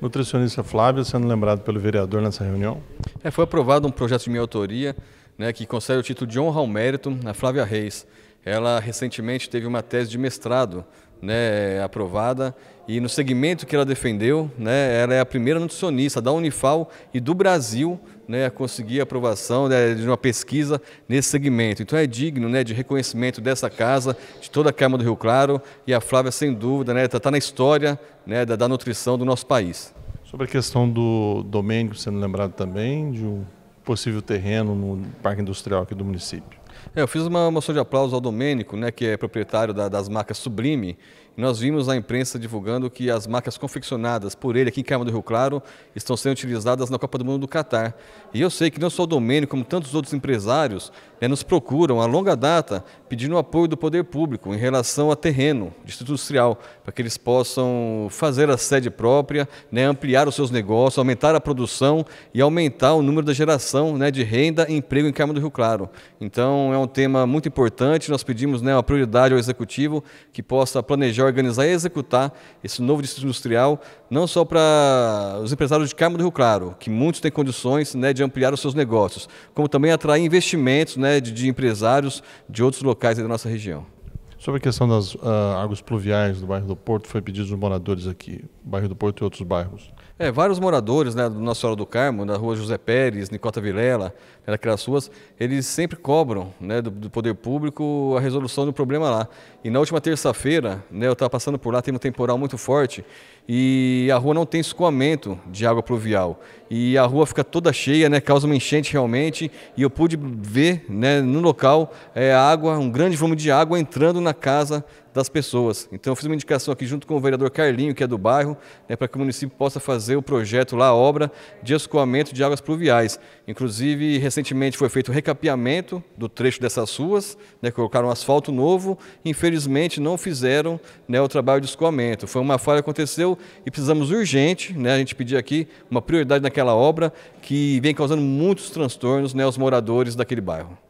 Nutricionista Flávia, sendo lembrado pelo vereador nessa reunião. É, foi aprovado um projeto de minha autoria, né, que concede o título de honra ao mérito a Flávia Reis, ela recentemente teve uma tese de mestrado né, aprovada e no segmento que ela defendeu, né, ela é a primeira nutricionista da Unifal e do Brasil né, a conseguir a aprovação né, de uma pesquisa nesse segmento. Então é digno né, de reconhecimento dessa casa, de toda a Câmara do Rio Claro e a Flávia, sem dúvida, está né, tá, tá na história né, da, da, nutrição do nosso país. Sobre a questão do Domênico sendo lembrado também, de um possível terreno no Parque Industrial aqui do município. É, eu fiz uma moção de aplauso ao Domênico, né, que é proprietário da, das marcas Sublime. E nós vimos a imprensa divulgando que as marcas confeccionadas por ele aqui em Carmo do Rio Claro estão sendo utilizadas na Copa do Mundo do Catar. E eu sei que não só o Domênico, como tantos outros empresários, né, nos procuram a longa data pedindo apoio do poder público em relação a terreno, distrito industrial, para que eles possam fazer a sede própria, né, ampliar os seus negócios, aumentar a produção e aumentar o número da geração né, de renda e emprego em Carmo do Rio Claro. Então, é um tema muito importante. Nós pedimos né, uma prioridade ao executivo que possa planejar, organizar e executar esse novo distrito industrial, não só para os empresários de Carmo do Rio Claro, que muitos têm condições né, de ampliar os seus negócios, como também atrair investimentos né, de, de empresários de outros locais da nossa região. Sobre a questão das uh, águas pluviais do bairro do Porto, foi pedido dos moradores aqui, bairro do Porto e outros bairros. É, vários moradores né, do Nossa Senhora do Carmo, da rua José Pérez, Nicota Vilela, né, daquelas ruas, eles sempre cobram né, do, do, poder público a resolução do problema lá. E na última terça-feira, né, eu estava passando por lá, tem um temporal muito forte, e a rua não tem escoamento de água pluvial e a rua fica toda cheia, né? Causa uma enchente realmente. E eu pude ver, né, no local, é, água, um grande volume de água entrando na casa das pessoas. Então, eu fiz uma indicação aqui junto com o vereador Carlinho, que é do bairro, né, para que o município possa fazer o projeto lá, a obra de escoamento de águas pluviais. Inclusive, recentemente foi feito o recapeamento do trecho dessas ruas, né, colocaram um asfalto novo, infelizmente não fizeram né, o trabalho de escoamento. Foi uma falha que aconteceu e precisamos urgente, né, a gente pedir aqui uma prioridade naquela obra que vem causando muitos transtornos né, aos moradores daquele bairro.